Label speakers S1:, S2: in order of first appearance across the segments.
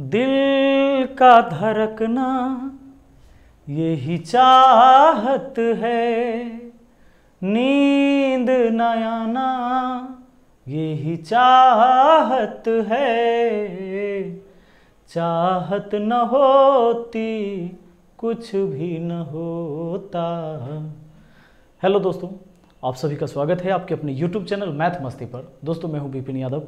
S1: दिल का धड़कना यही चाहत है नींद न आना यही चाहत है चाहत न होती कुछ भी न होता हेलो दोस्तों आप सभी का स्वागत है आपके अपने YouTube चैनल मैथ मस्ती पर दोस्तों मैं हूं विपिन यादव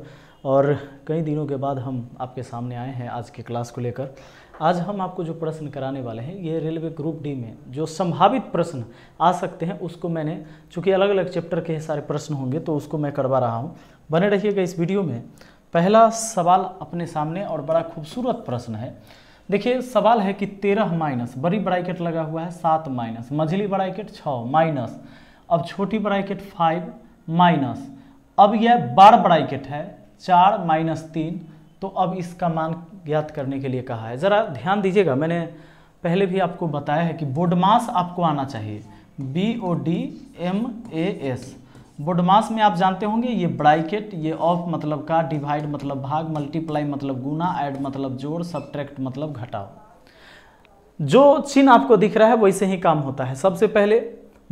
S1: और कई दिनों के बाद हम आपके सामने आए हैं आज के क्लास को लेकर आज हम आपको जो प्रश्न कराने वाले हैं ये रेलवे ग्रुप डी में जो संभावित प्रश्न आ सकते हैं उसको मैंने चूँकि अलग अलग चैप्टर के सारे प्रश्न होंगे तो उसको मैं करवा रहा हूँ बने रहिएगा इस वीडियो में पहला सवाल अपने सामने और बड़ा खूबसूरत प्रश्न है देखिए सवाल है कि तेरह माइनस बड़ी ब्राइकेट लगा हुआ है सात माइनस मझली ब्राइकेट छः माइनस अब छोटी ब्राइकेट फाइव माइनस अब यह बार ब्राइकेट है चार माइनस तीन तो अब इसका मान ज्ञात करने के लिए कहा है ज़रा ध्यान दीजिएगा मैंने पहले भी आपको बताया है कि बोडमास आपको आना चाहिए B O D M A S BODMAS में आप जानते होंगे ये ब्राइकेट ये ऑफ मतलब का डिवाइड मतलब भाग मल्टीप्लाई मतलब गुना ऐड मतलब जोड़ सब्ट्रैक्ट मतलब घटाओ जो चिन्ह आपको दिख रहा है वैसे ही काम होता है सबसे पहले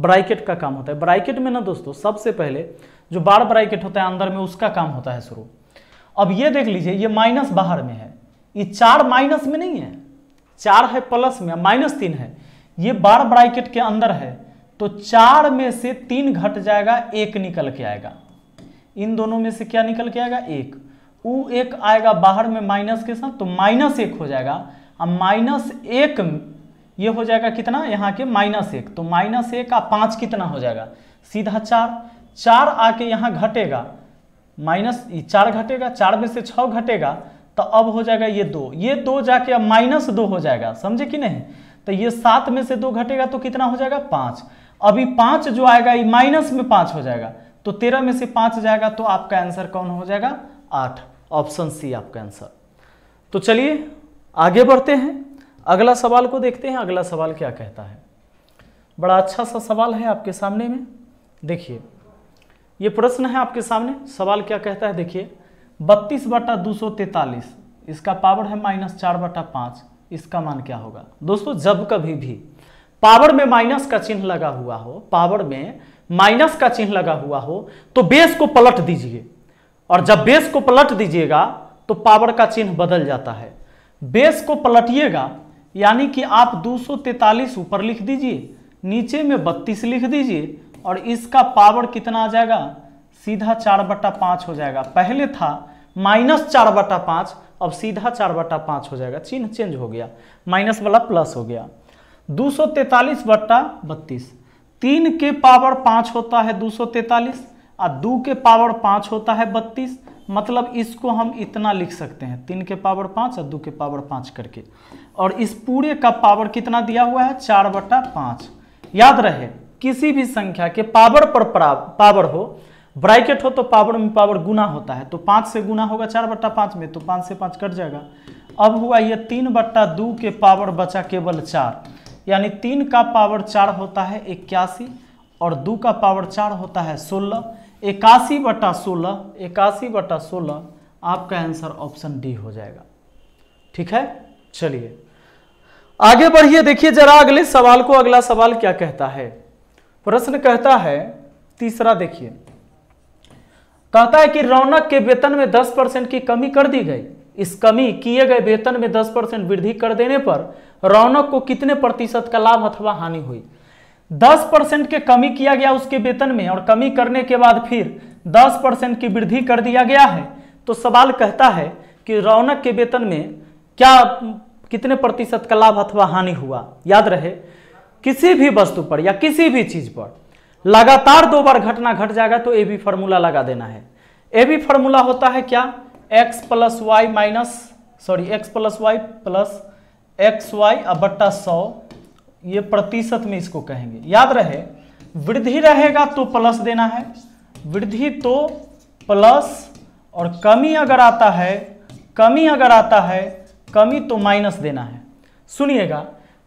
S1: ब्राइकेट का काम होता है ब्राइकेट में ना दोस्तों सबसे पहले जो बार ब्राइकेट होता है अंदर में उसका काम होता है शुरू अब ये देख लीजिए ये माइनस बाहर में है ये चार माइनस में नहीं है चार है प्लस में माइनस तीन है ये बार ब्राइकेट के अंदर है तो चार में से तीन घट जाएगा एक निकल के आएगा इन दोनों में से क्या निकल के आएगा एक वो एक आएगा बाहर में माइनस के साथ तो माइनस एक हो जाएगा अब माइनस एक ये हो जाएगा कितना यहाँ के माइनस एक तो माइनस एक का पाँच कितना हो जाएगा सीधा चार चार आके यहाँ घटेगा माइनस चार घटेगा चार में से छः घटेगा तो अब हो जाएगा ये दो ये दो जाके अब माइनस दो हो जाएगा समझे कि नहीं तो ये सात में से दो घटेगा तो कितना हो जाएगा पाँच अभी पाँच जो आएगा ये माइनस में पाँच हो जाएगा तो तेरह में से पाँच जाएगा तो आपका आंसर कौन हो जाएगा आठ ऑप्शन सी आपका आंसर तो चलिए आगे बढ़ते हैं अगला सवाल को देखते हैं अगला सवाल क्या कहता है बड़ा अच्छा सा सवाल है आपके सामने में देखिए ये प्रश्न है आपके सामने सवाल क्या कहता है देखिए बत्तीस बटा दो सौ तैतालीस इसका पावर है माइनस चार बटा पाँच इसका मान क्या होगा दोस्तों जब कभी भी पावर में माइनस का चिन्ह लगा हुआ हो पावर में माइनस का चिन्ह लगा हुआ हो तो बेस को पलट दीजिए और जब बेस को पलट दीजिएगा तो पावर का चिन्ह बदल जाता है बेस को पलटिएगा यानी कि आप 243 ऊपर लिख दीजिए नीचे में 32 लिख दीजिए और इसका पावर कितना आ जाएगा सीधा चार बटा पाँच हो जाएगा पहले था माइनस चार बटा पाँच अब सीधा चार बटा पाँच हो जाएगा चिन्ह चेंज हो गया माइनस वाला प्लस हो गया 243 बट्टा बत्तीस तीन के पावर पाँच होता है 243 और दो के पावर पाँच होता है बत्तीस मतलब इसको हम इतना लिख सकते हैं तीन के पावर पाँच और दो के पावर पाँच करके और इस पूरे का पावर कितना दिया हुआ है चार बटा पाँच याद रहे किसी भी संख्या के पावर पर पावर हो ब्राइकेट हो तो पावर में पावर गुना होता है तो पाँच से गुना होगा चार बट्टा पाँच में तो पाँच से पाँच कट जाएगा अब हुआ ये तीन बट्टा दो के पावर बचा केवल चार यानी तीन का पावर चार होता है इक्यासी और दो का पावर चार होता है सोलह इक्यासी बटा सोलह इक्यासी बटा सोलह आपका आंसर ऑप्शन डी हो जाएगा ठीक है चलिए आगे बढ़िए देखिए जरा अगले सवाल को अगला सवाल क्या कहता है प्रश्न कहता है तीसरा देखिए कहता है कि रौनक के वेतन में 10 परसेंट की कमी कर दी गई इस कमी किए गए वेतन में 10 परसेंट वृद्धि कर देने पर रौनक को कितने प्रतिशत का लाभ अथवा हानि हुई 10 परसेंट के कमी किया गया उसके वेतन में और कमी करने के बाद फिर 10 परसेंट की वृद्धि कर दिया गया है तो सवाल कहता है कि रौनक के वेतन में क्या कितने प्रतिशत का लाभ अथवा हानि हुआ याद रहे किसी भी वस्तु पर या किसी भी चीज पर लगातार दो बार घटना घट जाएगा तो ए बी फार्मूला लगा देना है ए बी फार्मूला होता है क्या X plus Y minus sorry X plus Y plus X Y बट्टा सौ ये प्रतिशत में इसको कहेंगे याद रहे वृद्धि रहेगा तो प्लस देना है वृद्धि तो प्लस और कमी अगर आता है कमी अगर आता है कमी तो माइनस देना है सुनिएगा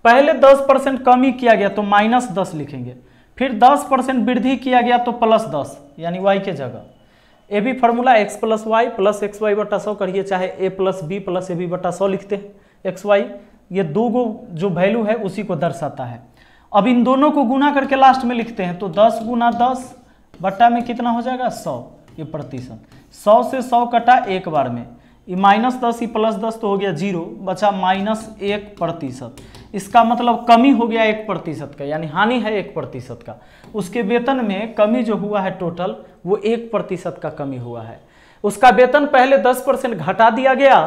S1: पहले 10 परसेंट कमी किया गया तो माइनस दस लिखेंगे फिर 10 परसेंट वृद्धि किया गया तो प्लस दस यानी वाई के जगह A B formula X plus Y plus X Y बटा सौ करिए चाहे A plus B plus A B बटा सौ लिखते हैं एक्स वाई ये दो गो जो वैल्यू है उसी को दर्शाता है अब इन दोनों को गुना करके लास्ट में लिखते हैं तो दस गुना दस बट्टा में कितना हो जाएगा सौ ये प्रतिशत सौ से सौ कटा एक बार में ये माइनस दस ये प्लस दस तो हो गया जीरो बचा माइनस एक प्रतिशत इसका मतलब कमी हो गया एक प्रतिशत का यानी हानि है एक प्रतिशत का उसके वेतन में कमी जो हुआ है टोटल वो एक प्रतिशत का कमी हुआ है उसका वेतन पहले दस परसेंट घटा दिया गया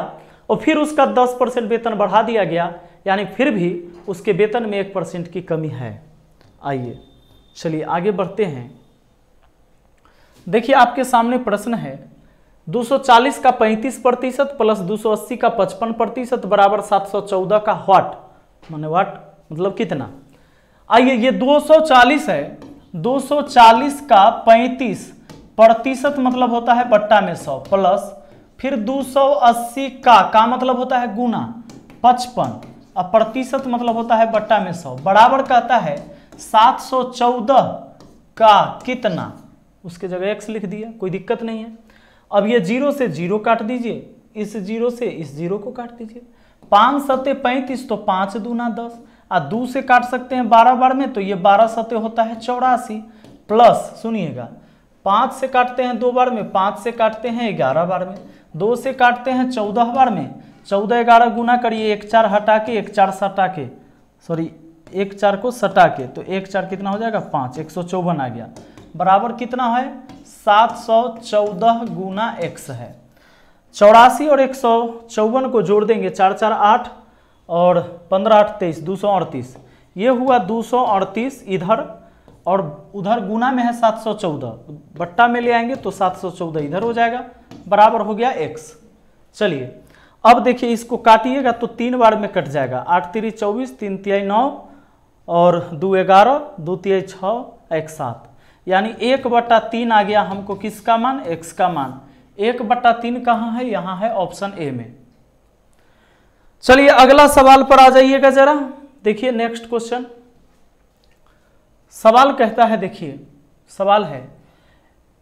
S1: और फिर उसका दस परसेंट वेतन बढ़ा दिया गया यानी फिर भी उसके वेतन में एक परसेंट की कमी है आइए चलिए आगे बढ़ते हैं देखिए आपके सामने प्रश्न है 240 का 35 प्रतिशत प्लस 280 का 55 प्रतिशत बराबर 714 का वाट माने वाट मतलब कितना आइए ये 240 है 240 का 35 प्रतिशत मतलब होता है बट्टा में 100 प्लस फिर 280 का का मतलब होता है गुना 55 और प्रतिशत मतलब होता है बट्टा में 100 बराबर कहता है 714 का कितना उसके जगह एक्स लिख दिया कोई दिक्कत नहीं है अब ये जीरो से जीरो काट दीजिए इस जीरो से इस जीरो को काट दीजिए पाँच सत्य पैंतीस तो पाँच दूना दस आ दो से काट सकते हैं बारह बार में तो ये बारह सत्य होता है चौरासी प्लस सुनिएगा पाँच से काटते हैं दो बार में पाँच से काटते हैं ग्यारह बार में दो से काटते हैं चौदह बार में चौदह ग्यारह गुना करिए एक चार हटा के एक चार सटा के सॉरी एक चार को सटा के तो एक चार कितना हो जाएगा पाँच एक सौ चौवन आ गया बराबर कितना है सात सौ चौदह गुना एक्स है चौरासी और एक सौ चौवन को जोड़ देंगे चार चार आठ और पंद्रह आठ तेईस दो सौ अड़तीस ये हुआ दो सौ अड़तीस इधर और उधर गुना में है सात सौ चौदह बट्टा में ले आएंगे तो सात सौ चौदह इधर हो जाएगा बराबर हो गया एक्स चलिए अब देखिए इसको काटिएगा तो तीन बार में कट जाएगा आठ तिरी चौबीस तीन तिहाई नौ और दो ग्यारह दो तिहाई छः एक सात यानी एक बट्टा तीन आ गया हमको किसका मान एक्स का मान एक बट्टा तीन कहाँ है यहाँ है ऑप्शन ए में चलिए अगला सवाल पर आ जाइएगा जरा देखिए नेक्स्ट क्वेश्चन सवाल कहता है देखिए सवाल है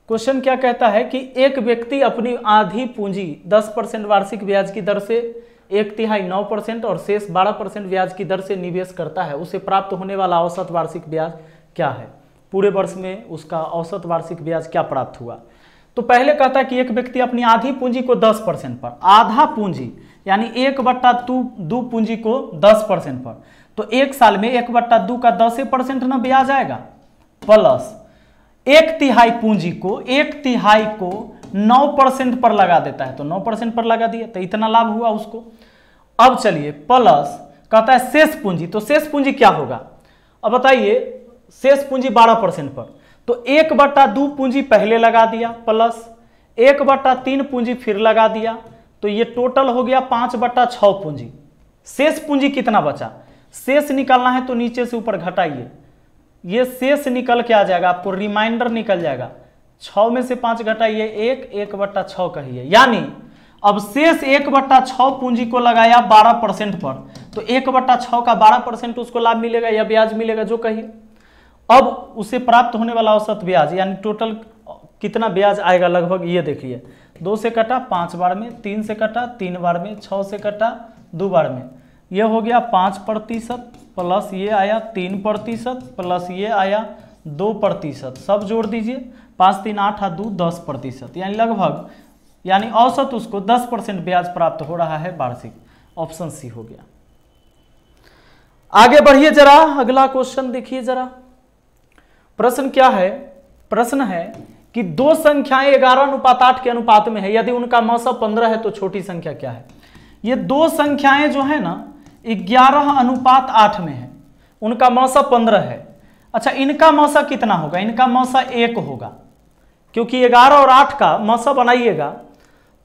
S1: क्वेश्चन क्या कहता है कि एक व्यक्ति अपनी आधी पूंजी 10 परसेंट वार्षिक ब्याज की दर से एक तिहाई नौ परसेंट और शेष बारह परसेंट ब्याज की दर से निवेश करता है उसे प्राप्त होने वाला औसत वार्षिक ब्याज क्या है पूरे वर्ष में उसका औसत वार्षिक ब्याज क्या प्राप्त हुआ तो पहले कहता है कि एक व्यक्ति अपनी आधी पूंजी को 10 परसेंट पर आधा पूंजी यानी एक बट्टा दू पूंजी को 10 परसेंट पर तो एक साल में एक बट्टा दू का दस परसेंट ना ब्याज आएगा प्लस एक तिहाई पूंजी को एक तिहाई को नौ परसेंट पर लगा देता है तो नौ परसेंट पर लगा दिया तो इतना लाभ हुआ उसको अब चलिए प्लस कहता है शेष पूंजी तो शेष पूंजी क्या होगा अब बताइए शेष पूंजी बारह परसेंट पर तो एक बट्टा दो पूंजी पहले लगा दिया प्लस एक बट्टा तीन पूंजी फिर लगा दिया तो ये टोटल हो गया पांच बट्टा छ पूंजी शेष पूंजी कितना बचा शेष निकालना है तो नीचे से ऊपर घटाइए ये शेष निकल के आ जाएगा आपको रिमाइंडर निकल जाएगा छ में से पांच घटाइए एक एक बट्टा छ कहिए यानी अब शेष एक बट्टा छ पूंजी को लगाया बारह परसेंट पर तो एक बट्टा छ का बारह परसेंट उसको लाभ मिलेगा या ब्याज मिलेगा जो कहिए अब उसे प्राप्त होने वाला औसत ब्याज यानी टोटल कितना ब्याज आएगा लगभग ये देखिए दो से कटा पाँच बार में तीन से कटा तीन बार में छः से कटा दो बार में यह हो गया पाँच प्रतिशत प्लस ये आया तीन प्रतिशत प्लस ये आया दो प्रतिशत सब जोड़ दीजिए पाँच तीन आठ आठ दो दस प्रतिशत यानी लगभग यानी औसत उसको दस परसेंट ब्याज प्राप्त हो रहा है वार्षिक ऑप्शन सी हो गया आगे बढ़िए जरा अगला क्वेश्चन देखिए जरा प्रश्न क्या है प्रश्न है कि दो संख्याएं ग्यारह अनुपात आठ के अनुपात में है यदि उनका मौसम पंद्रह है तो छोटी संख्या क्या है ये दो संख्याएं जो है ना ग्यारह अनुपात आठ में है उनका मौसम पंद्रह है अच्छा इनका मौसम कितना होगा इनका मौसा एक होगा क्योंकि ग्यारह और आठ का मौसम बनाइएगा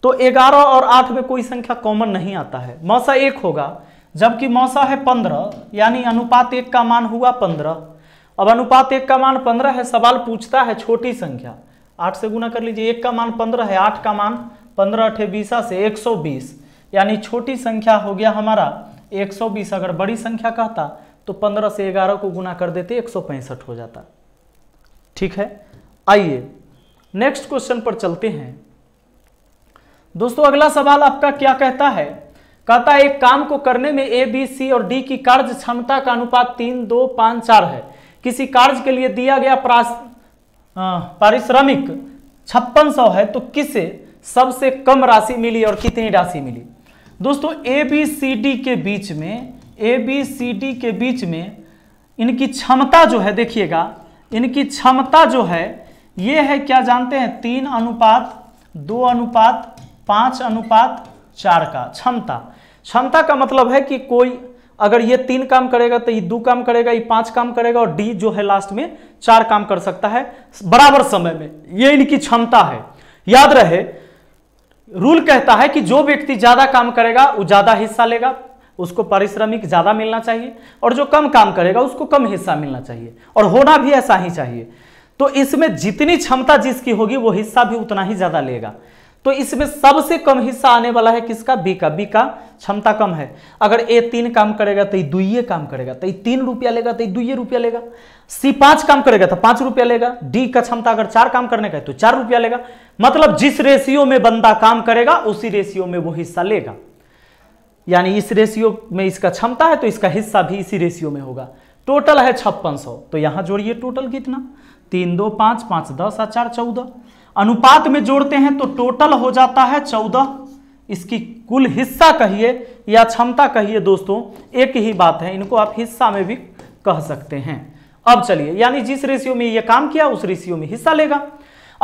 S1: तो ग्यारह और आठ में कोई संख्या कॉमन नहीं आता है मौसम एक होगा जबकि मौसा है पंद्रह यानी अनुपात एक का मान हुआ पंद्रह अब अनुपात एक का मान पंद्रह है सवाल पूछता है छोटी संख्या आठ से गुना कर लीजिए एक का मान पंद्रह है आठ का मान पंद्रह अठे बीसा से एक सौ बीस यानी छोटी संख्या हो गया हमारा एक सौ बीस अगर बड़ी संख्या कहता तो पंद्रह से ग्यारह को गुना कर देते एक सौ पैंसठ हो जाता ठीक है आइए नेक्स्ट क्वेश्चन पर चलते हैं दोस्तों अगला सवाल आपका क्या कहता है कहता है एक काम को करने में ए बी सी और डी की कार्य क्षमता का अनुपात तीन दो पाँच चार है किसी कार्य के लिए दिया गया पारिश्रमिक छप्पन सौ है तो किसे सबसे कम राशि मिली और कितनी राशि मिली दोस्तों ए बी सी डी के बीच में ए बी सी डी के बीच में इनकी क्षमता जो है देखिएगा इनकी क्षमता जो है ये है क्या जानते हैं तीन अनुपात दो अनुपात पाँच अनुपात चार का क्षमता क्षमता का मतलब है कि कोई अगर ये तीन काम करेगा तो ये दो काम करेगा ये पांच काम करेगा और डी जो है लास्ट में चार काम कर सकता है बराबर समय में ये इनकी क्षमता है याद रहे रूल कहता है कि जो व्यक्ति ज्यादा काम करेगा वो ज्यादा हिस्सा लेगा उसको पारिश्रमिक ज्यादा मिलना चाहिए और जो कम काम करेगा उसको कम हिस्सा मिलना चाहिए और होना भी ऐसा ही चाहिए तो इसमें जितनी क्षमता जिसकी होगी वो हिस्सा भी उतना ही ज्यादा लेगा तो इसमें सबसे कम हिस्सा आने वाला है किसका बी का बी का क्षमता कम है अगर ए तीन काम करेगा तो दुइये काम करेगा तो तीन रुपया लेगा तो दुइये रुपया लेगा सी पांच काम करेगा तो पांच रुपया लेगा डी का क्षमता अगर चार काम करने का है तो चार रुपया लेगा मतलब जिस रेशियो में बंदा काम करेगा उसी रेशियो में वो हिस्सा लेगा यानी इस रेशियो में इसका क्षमता है तो इसका हिस्सा भी इसी रेशियो में होगा टोटल है छप्पन सौ तो यहां जोड़िए टोटल कितना तीन दो पांच पांच दस आ चार चौदह अनुपात में जोड़ते हैं तो टोटल हो जाता है चौदह इसकी कुल हिस्सा कहिए या क्षमता कहिए दोस्तों एक ही बात है इनको आप हिस्सा में भी कह सकते हैं अब चलिए यानी जिस रेशियो में ये काम किया उस रेशियो में हिस्सा लेगा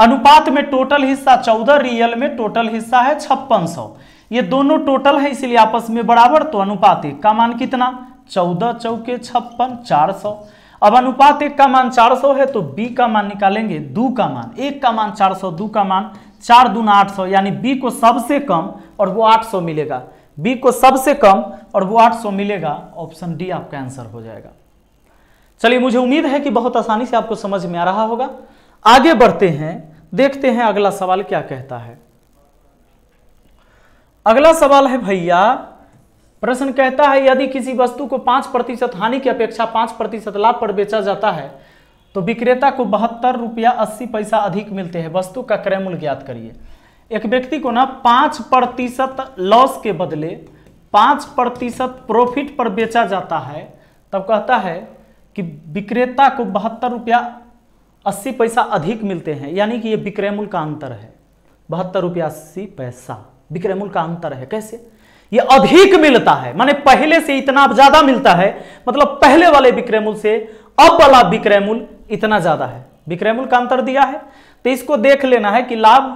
S1: अनुपात में टोटल हिस्सा चौदह रियल में टोटल हिस्सा है छप्पन सौ ये दोनों टोटल है इसलिए आपस में बराबर तो अनुपात एक का मान कितना चौदह चौके छप्पन चार सौ अब अनुपात एक का मान 400 है तो बी का मान निकालेंगे दू का मान एक का मान 400 दो का मान चार दून आठ सौ यानी बी को सबसे कम और वो 800 मिलेगा बी को सबसे कम और वो 800 मिलेगा ऑप्शन डी आपका आंसर हो जाएगा चलिए मुझे उम्मीद है कि बहुत आसानी से आपको समझ में आ रहा होगा आगे बढ़ते हैं देखते हैं अगला सवाल क्या कहता है अगला सवाल है भैया प्रश्न कहता है यदि किसी वस्तु को पाँच प्रतिशत हानि की अपेक्षा पाँच प्रतिशत लाभ पर बेचा जाता है तो विक्रेता को बहत्तर रुपया अस्सी पैसा अधिक मिलते हैं वस्तु का क्रय मूल्य ज्ञात करिए एक व्यक्ति को ना पाँच प्रतिशत लॉस के बदले पाँच प्रतिशत प्रॉफिट पर बेचा जाता है तब कहता है कि विक्रेता को बहत्तर रुपया अस्सी पैसा अधिक मिलते हैं यानी कि ये विक्रय मूल्य का अंतर है बहत्तर रुपया अस्सी पैसा विक्रय मूल्य का अंतर है कैसे ये अधिक मिलता है माने पहले से इतना ज्यादा मिलता है मतलब पहले वाले विक्रय मूल्य से अब वाला विक्रय मूल्य इतना ज्यादा है विक्रय मूल्य का अंतर दिया है तो इसको देख लेना है कि लाभ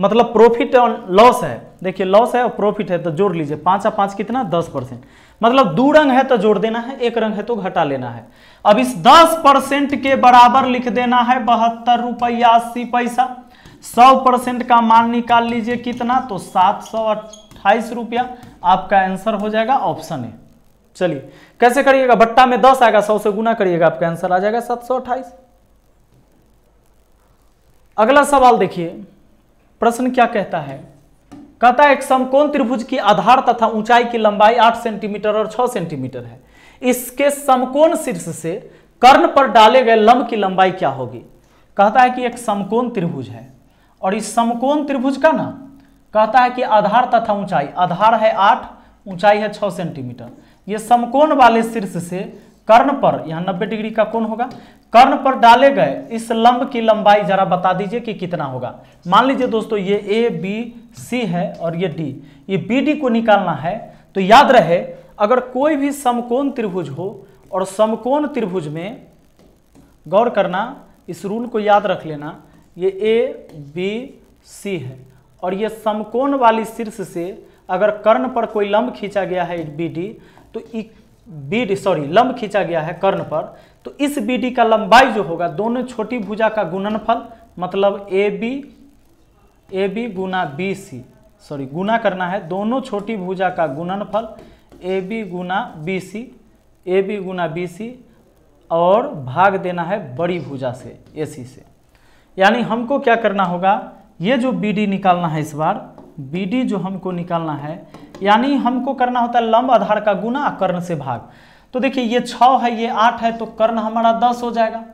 S1: मतलब प्रॉफिट और लॉस है देखिए लॉस है और प्रॉफिट है तो जोड़ लीजिए पांच आ पांच कितना दस परसेंट मतलब दो रंग है तो जोड़ देना है एक रंग है तो घटा लेना है अब इस दस परसेंट के बराबर लिख देना है बहत्तर रुपया अस्सी पैसा सौ परसेंट का मान निकाल लीजिए कितना तो सात सौ अट्ठाईस रुपया आपका आंसर हो जाएगा ऑप्शन ए चलिए कैसे करिएगा बट्टा में दस आएगा सौ से गुना करिएगा आपका आंसर आ जाएगा सात सौ अट्ठाईस अगला सवाल देखिए प्रश्न क्या कहता है कहता है एक समकोण त्रिभुज की आधार तथा ऊंचाई की लंबाई 8 सेंटीमीटर और 6 सेंटीमीटर है इसके समकोण शीर्ष से कर्ण पर डाले गए लंब की लंबाई क्या होगी कहता है कि एक समकोण त्रिभुज है और इस समकोण त्रिभुज का ना कहता है कि आधार तथा ऊंचाई आधार है आठ ऊंचाई है छः सेंटीमीटर ये समकोण वाले शीर्ष से कर्ण पर यहाँ नब्बे डिग्री का कोण होगा कर्ण पर डाले गए इस लंब की लंबाई जरा बता दीजिए कि कितना होगा मान लीजिए दोस्तों ये ए बी सी है और ये डी ये बी डी को निकालना है तो याद रहे अगर कोई भी समकोण त्रिभुज हो और समकोण त्रिभुज में गौर करना इस रूल को याद रख लेना ये ए बी सी है और ये समकोण वाली शीर्ष से अगर कर्ण पर कोई लंब खींचा गया है बी डी तो बी डी सॉरी लंब खींचा गया है कर्ण पर तो इस बी डी का लंबाई जो होगा दोनों छोटी भुजा का गुणनफल मतलब ए बी ए बी गुना बी सी सॉरी गुना करना है दोनों छोटी भुजा का गुणनफल ए बी गुना बी सी ए बी गुना बी सी और भाग देना है बड़ी भुजा से ए सी से यानी हमको क्या करना होगा ये जो बी निकालना है इस बार बी जो हमको निकालना है यानी हमको करना होता है लंब आधार का गुना कर्ण से भाग तो देखिए ये छ है ये आठ है तो कर्ण हमारा दस हो जाएगा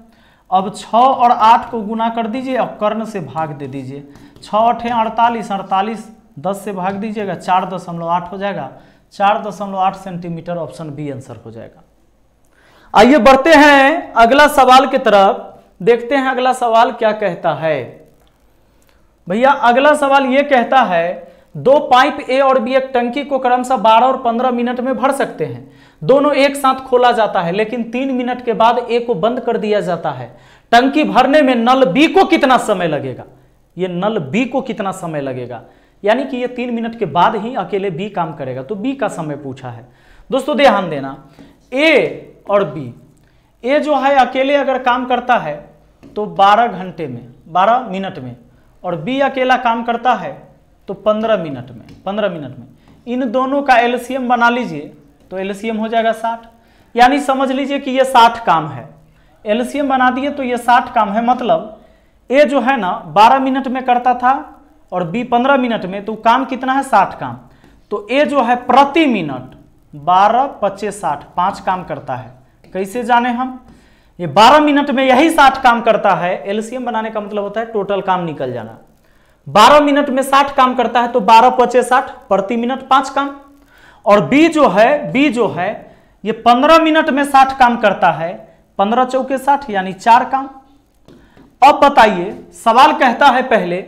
S1: अब छ और आठ को गुना कर दीजिए और कर्ण से भाग दे दीजिए छ अठे अड़तालीस अड़तालीस दस से भाग दीजिएगा चार दशमलव आठ हो जाएगा चार दशमलव आठ सेंटीमीटर ऑप्शन बी आंसर हो जाएगा आइए बढ़ते हैं अगला सवाल की तरफ देखते हैं अगला सवाल क्या कहता है भैया अगला सवाल ये कहता है दो पाइप ए और बी एक टंकी को क्रमशः 12 और 15 मिनट में भर सकते हैं दोनों एक साथ खोला जाता है लेकिन तीन मिनट के बाद ए को बंद कर दिया जाता है टंकी भरने में नल बी को कितना समय लगेगा ये नल बी को कितना समय लगेगा यानी कि ये तीन मिनट के बाद ही अकेले बी काम करेगा तो बी का समय पूछा है दोस्तों ध्यान देना ए और बी ए जो है अकेले अगर काम करता है तो 12 घंटे में 12 मिनट में और बी अकेला काम करता है तो पंद्रह मिनट में पंद्रह मिनट में इन दोनों का एलसीएम बना लीजिए तो एलसीएम हो जाएगा साठ यानी समझ लीजिए कि ये साठ काम है एलसीएम बना दिए तो ये साठ काम है मतलब ए जो है ना बारह मिनट में करता था और बी पंद्रह मिनट में तो काम कितना है साठ काम तो ए जो है प्रति मिनट बारह पच्चीस साठ पाँच काम करता है कैसे जाने हम ये 12 मिनट में यही 60 काम करता है एलसीएम बनाने का मतलब होता है टोटल काम निकल जाना 12 मिनट में 60 काम करता है तो 12 पचे 60 प्रति मिनट पांच काम और बी जो है बी जो है ये 15 मिनट में 60 काम करता है 15 चौके 60 यानी चार काम अब बताइए सवाल कहता है पहले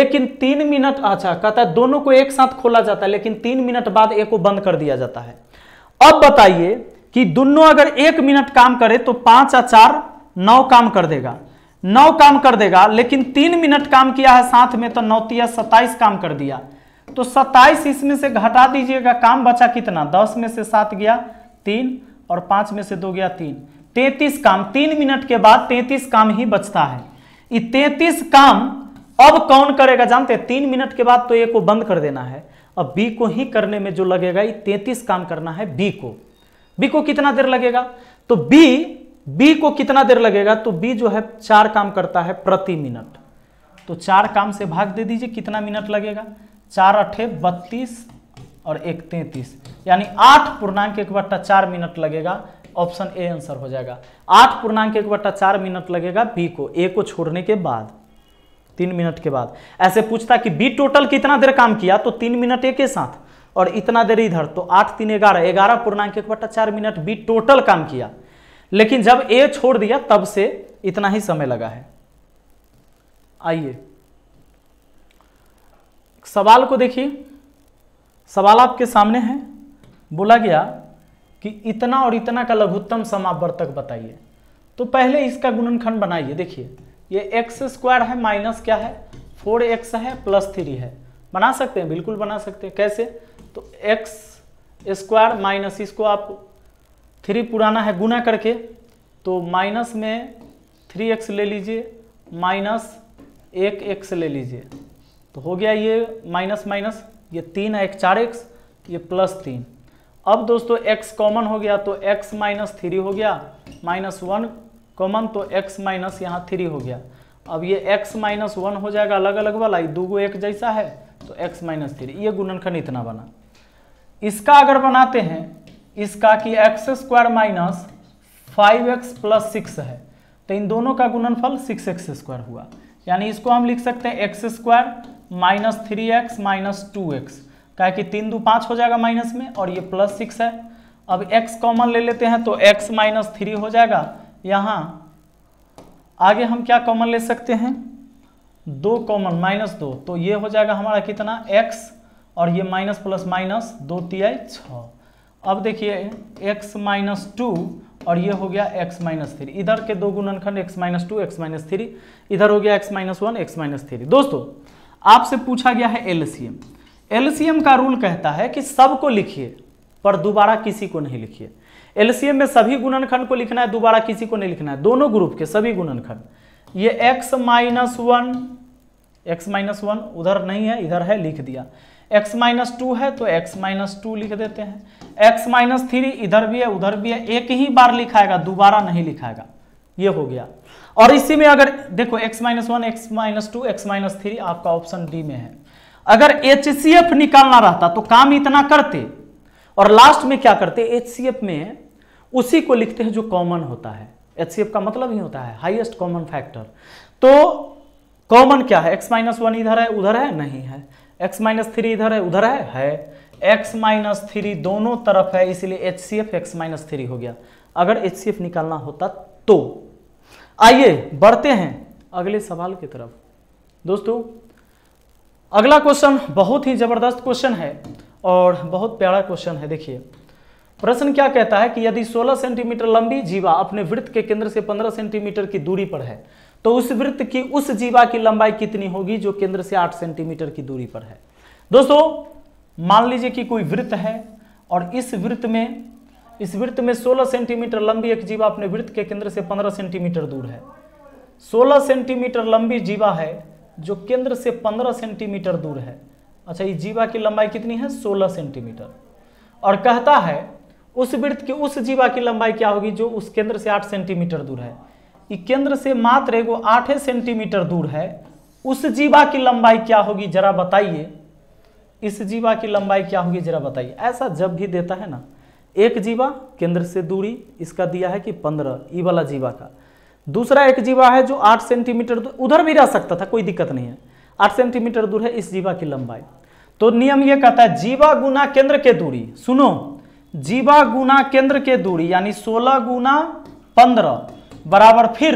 S1: लेकिन तीन मिनट अच्छा कहता है दोनों को एक साथ खोला जाता है लेकिन तीन मिनट बाद एक को बंद कर दिया जाता है अब बताइए कि दोनों अगर एक मिनट काम करे तो पांच या चार नौ काम कर देगा नौ काम कर देगा लेकिन तीन मिनट काम किया है साथ में तो नौतिया सताइस सत्ताईस काम कर दिया तो सत्ताईस इसमें से घटा दीजिएगा काम बचा कितना दस में से सात गया तीन और पांच में से दो गया तीन तैतीस काम तीन मिनट के बाद तैतीस काम ही बचता है ये तैतीस काम अब कौन करेगा जानते हैं तीन मिनट के बाद तो ए को बंद कर देना है अब बी को ही करने में जो लगेगा ये तैतीस काम करना है बी को बी को कितना देर लगेगा तो बी बी को कितना देर लगेगा तो बी जो है चार काम करता है प्रति मिनट तो चार काम से भाग दे दीजिए कितना मिनट लगेगा चार अठे बत्तीस और एक तैंतीस यानी आठ पूर्णांक एक बट्टा चार मिनट लगेगा ऑप्शन ए आंसर हो जाएगा आठ पूर्णांक एक बट्टा चार मिनट लगेगा बी को ए को छोड़ने के बाद तीन मिनट के बाद ऐसे पूछता कि बी टोटल कितना देर काम किया तो तीन मिनट ए के साथ और इतना देर इधर तो आठ तीन ग्यारह ग्यारह पूर्णांक एक बट्टा चार मिनट बी टोटल काम किया लेकिन जब ए छोड़ दिया तब से इतना ही समय लगा है आइए सवाल को देखिए सवाल आपके सामने है बोला गया कि इतना और इतना का लघुत्तम समावर्तक बताइए तो पहले इसका गुणनखंड बनाइए देखिए ये एक्स स्क्वायर है माइनस क्या है फोर एक्स है प्लस थ्री है बना सकते हैं बिल्कुल बना सकते हैं कैसे तो एक्स स्क्वायर माइनस इसको आप थ्री पुराना है गुना करके तो माइनस में थ्री एक्स ले लीजिए माइनस एक एक्स ले लीजिए तो हो गया ये माइनस माइनस ये तीन है एक चार एक्स ये प्लस तीन अब दोस्तों एक्स कॉमन हो गया तो एक्स माइनस थ्री हो गया माइनस वन कॉमन तो एक्स माइनस यहाँ थ्री हो गया अब ये एक्स माइनस वन हो जाएगा अलग अलग वाला ये दो गो एक जैसा है तो x माइनस थ्री ये गुणनखंड इतना बना इसका अगर बनाते हैं इसका कि X square minus five X plus six है तो इन दोनों का गुणनफल सिक्स एक्स स्क्वायर हुआ यानी इसको हम लिख सकते हैं x square minus three x minus two x का कि तीन दो पाँच हो जाएगा माइनस में और ये प्लस सिक्स है अब x कॉमन ले लेते हैं तो x माइनस थ्री हो जाएगा यहाँ आगे हम क्या कॉमन ले सकते हैं दो कॉमन माइनस दो तो ये हो जाएगा हमारा कितना एक्स और ये माइनस प्लस माइनस दो आई छ अब देखिए एक्स माइनस टू और ये हो गया x माइनस थ्री इधर के दो गुणनखंड x minus two x minus three इधर हो गया x minus one x minus three दोस्तों आपसे पूछा गया है एलसीएम एलसीएम का रूल कहता है कि सबको लिखिए पर दोबारा किसी को नहीं लिखिए एलसीएम में सभी गुणनखंड को लिखना है दोबारा किसी को नहीं लिखना है दोनों ग्रुप के सभी गुणनखंड ये x minus one x minus one उधर नहीं है इधर है लिख दिया x माइनस टू है तो x माइनस टू लिख देते हैं x माइनस थ्री इधर भी है उधर भी है एक ही बार लिखाएगा दोबारा नहीं लिखाएगा ये हो गया और इसी में अगर देखो x minus one x minus two x minus three आपका ऑप्शन डी में है अगर एच निकालना रहता तो काम इतना करते और लास्ट में क्या करते एच में उसी को लिखते हैं जो कॉमन होता है एच का मतलब ही होता है हाइएस्ट कॉमन फैक्टर तो कॉमन क्या है एक्स माइनस वन इधर है उधर है नहीं है एक्स माइनस थ्री इधर है उधर है है एक्स माइनस थ्री दोनों तरफ है इसलिए H C F x minus three हो गया अगर एच सी एफ निकालना होता तो आइए बढ़ते हैं अगले सवाल की तरफ दोस्तों अगला क्वेश्चन बहुत ही ज़बरदस्त क्वेश्चन है और बहुत प्यारा क्वेश्चन है देखिए प्रश्न क्या कहता है कि यदि 16 सेंटीमीटर लंबी जीवा अपने वृत्त के केंद्र से 15 सेंटीमीटर की दूरी पर है तो उस वृत्त की उस जीवा की लंबाई कितनी होगी जो केंद्र से 8 सेंटीमीटर की दूरी पर है दोस्तों मान लीजिए कि कोई वृत्त है और इस वृत्त में इस वृत्त में 16 सेंटीमीटर लंबी एक जीवा अपने वृत्त के केंद्र से 15 सेंटीमीटर दूर है 16 सेंटीमीटर लंबी जीवा है जो केंद्र से 15 सेंटीमीटर दूर है अच्छा ये जीवा की लंबाई कितनी है 16 सेंटीमीटर और कहता है उस वृत्त के उस जीवा की लंबाई क्या होगी जो उस केंद्र से आठ सेंटीमीटर दूर है ये केंद्र से मात्र एगो आठे सेंटीमीटर दूर है उस जीवा की लंबाई क्या होगी जरा बताइए इस जीवा की लंबाई क्या होगी जरा बताइए ऐसा जब भी देता है ना एक जीवा केंद्र से दूरी इसका दिया है कि पंद्रह ई वाला जीवा का दूसरा एक जीवा है जो आठ सेंटीमीटर दूर उधर भी रह सकता था कोई दिक्कत नहीं है आठ सेंटीमीटर दूर है इस जीवा की लंबाई तो नियम यह कहता है जीवा गुना केंद्र के दूरी सुनो जीवा गुना केंद्र के दूरी यानी 16 गुना पंद्रह बराबर फिर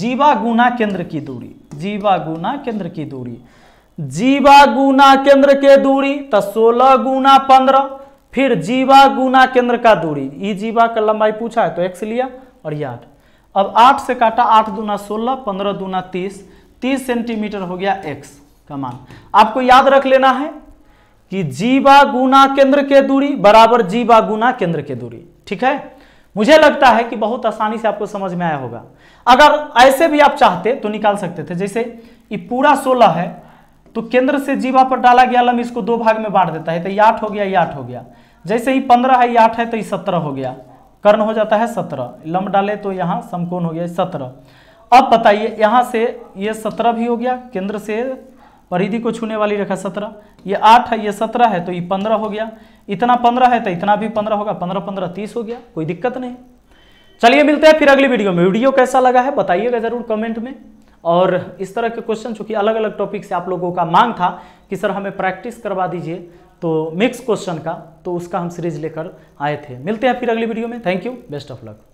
S1: जीवा गुना केंद्र की दूरी जीवा गुना केंद्र की दूरी जीवा गुना केंद्र के दूरी तो सोलह गुना पंद्रह फिर जीवा गुना केंद्र का दूरी ई जीवा का लंबाई पूछा है तो एक्स लिया और ये आठ अब आठ से काटा आठ दूना सोलह पंद्रह दूना तीस तीस सेंटीमीटर हो गया एक्स का मान आपको याद रख लेना है कि जीवा गुना केंद्र के दूरी बराबर जीवा गुना केंद्र के दूरी ठीक है मुझे लगता है कि बहुत आसानी से आपको समझ में आया होगा अगर ऐसे भी आप चाहते तो निकाल सकते थे जैसे ये पूरा सोलह है तो केंद्र से जीवा पर डाला गया लम इसको दो भाग में बांट देता है तो ये आठ हो गया ये आठ हो गया जैसे ही पंद्रह है ये आठ है तो ये सत्रह हो गया कर्ण हो जाता है सत्रह लम डाले तो यहाँ समकोण हो गया सत्रह अब बताइए यहाँ से ये सत्रह भी हो गया केंद्र से परिधि को छूने वाली रेखा सत्रह ये आठ है ये सत्रह है तो ये पंद्रह हो गया इतना पंद्रह है तो इतना भी पंद्रह होगा पंद्रह पंद्रह तीस हो गया कोई दिक्कत नहीं चलिए मिलते हैं फिर अगली वीडियो में वीडियो कैसा लगा है बताइएगा जरूर कमेंट में और इस तरह के क्वेश्चन चूंकि अलग अलग टॉपिक से आप लोगों का मांग था कि सर हमें प्रैक्टिस करवा दीजिए तो मिक्स क्वेश्चन का तो उसका हम सीरीज लेकर आए थे मिलते हैं फिर अगली वीडियो में thank you best of luck